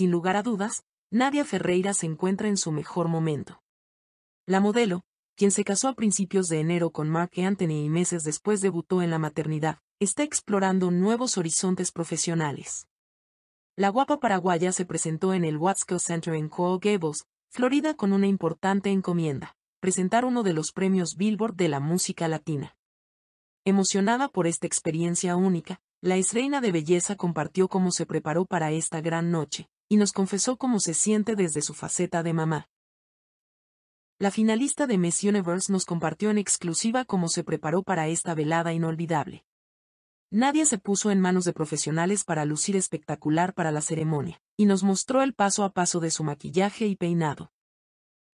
Sin lugar a dudas, Nadia Ferreira se encuentra en su mejor momento. La modelo, quien se casó a principios de enero con Mark Anthony y meses después debutó en la maternidad, está explorando nuevos horizontes profesionales. La guapa paraguaya se presentó en el Watsco Center en Coral Gables, Florida con una importante encomienda, presentar uno de los premios Billboard de la música latina. Emocionada por esta experiencia única, la estreina de belleza compartió cómo se preparó para esta gran noche, y nos confesó cómo se siente desde su faceta de mamá. La finalista de Miss Universe nos compartió en exclusiva cómo se preparó para esta velada inolvidable. Nadie se puso en manos de profesionales para lucir espectacular para la ceremonia, y nos mostró el paso a paso de su maquillaje y peinado.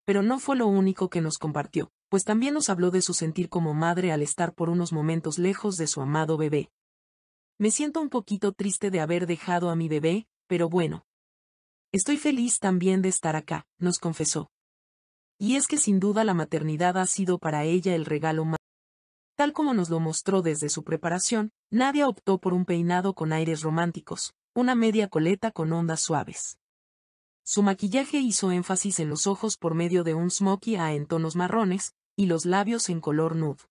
Pero no fue lo único que nos compartió, pues también nos habló de su sentir como madre al estar por unos momentos lejos de su amado bebé. Me siento un poquito triste de haber dejado a mi bebé, pero bueno, Estoy feliz también de estar acá, nos confesó. Y es que sin duda la maternidad ha sido para ella el regalo más. Tal como nos lo mostró desde su preparación, Nadia optó por un peinado con aires románticos, una media coleta con ondas suaves. Su maquillaje hizo énfasis en los ojos por medio de un smokey a en tonos marrones, y los labios en color nude.